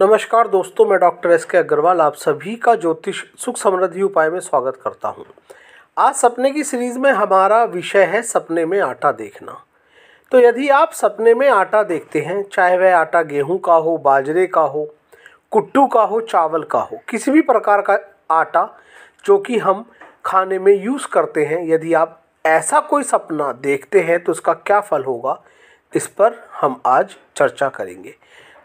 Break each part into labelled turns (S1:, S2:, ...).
S1: नमस्कार दोस्तों मैं डॉक्टर एस के अग्रवाल आप सभी का ज्योतिष सुख समृद्धि उपाय में स्वागत करता हूँ आज सपने की सीरीज़ में हमारा विषय है सपने में आटा देखना तो यदि आप सपने में आटा देखते हैं चाहे वह आटा गेहूं का हो बाजरे का हो कुट्टू का हो चावल का हो किसी भी प्रकार का आटा जो कि हम खाने में यूज़ करते हैं यदि आप ऐसा कोई सपना देखते हैं तो उसका क्या फल होगा इस पर हम आज चर्चा करेंगे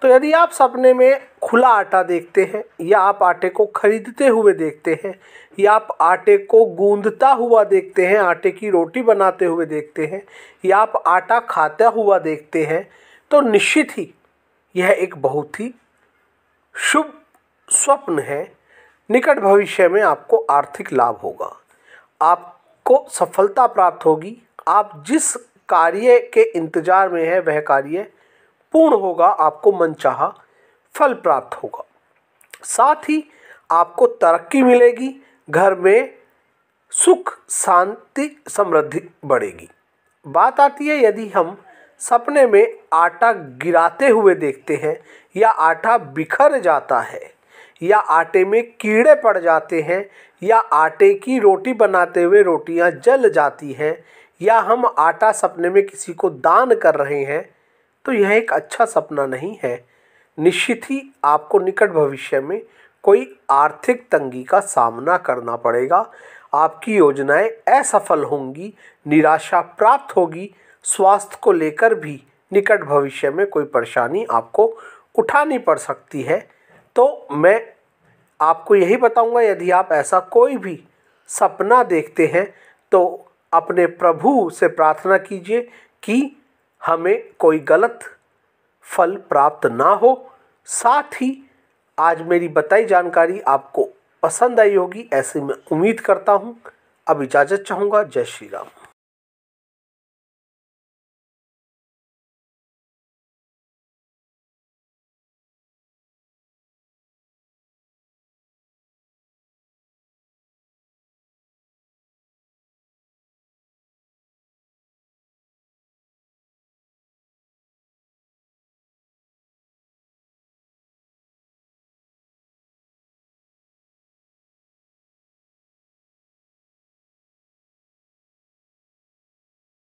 S1: तो यदि आप सपने में खुला आटा देखते हैं या आप आटे को खरीदते हुए देखते हैं या आप आटे को गूंदता हुआ देखते हैं आटे की रोटी बनाते हुए देखते हैं या आप आटा खाता हुआ देखते हैं तो निश्चित ही यह एक बहुत ही शुभ स्वप्न है निकट भविष्य में आपको आर्थिक लाभ होगा आपको सफलता प्राप्त होगी आप जिस कार्य के इंतज़ार में हैं वह कार्य पूर्ण होगा आपको मनचाहा फल प्राप्त होगा साथ ही आपको तरक्की मिलेगी घर में सुख शांति समृद्धि बढ़ेगी बात आती है यदि हम सपने में आटा गिराते हुए देखते हैं या आटा बिखर जाता है या आटे में कीड़े पड़ जाते हैं या आटे की रोटी बनाते हुए रोटियां जल जाती हैं या हम आटा सपने में किसी को दान कर रहे हैं तो यह एक अच्छा सपना नहीं है निश्चित ही आपको निकट भविष्य में कोई आर्थिक तंगी का सामना करना पड़ेगा आपकी योजनाएं असफल होंगी निराशा प्राप्त होगी स्वास्थ्य को लेकर भी निकट भविष्य में कोई परेशानी आपको उठानी पड़ सकती है तो मैं आपको यही बताऊंगा यदि आप ऐसा कोई भी सपना देखते हैं तो अपने प्रभु से प्रार्थना कीजिए कि हमें कोई गलत फल प्राप्त ना हो साथ ही आज मेरी बताई जानकारी आपको पसंद आई होगी ऐसे में उम्मीद करता हूँ अब इजाज़त चाहूँगा जय श्री राम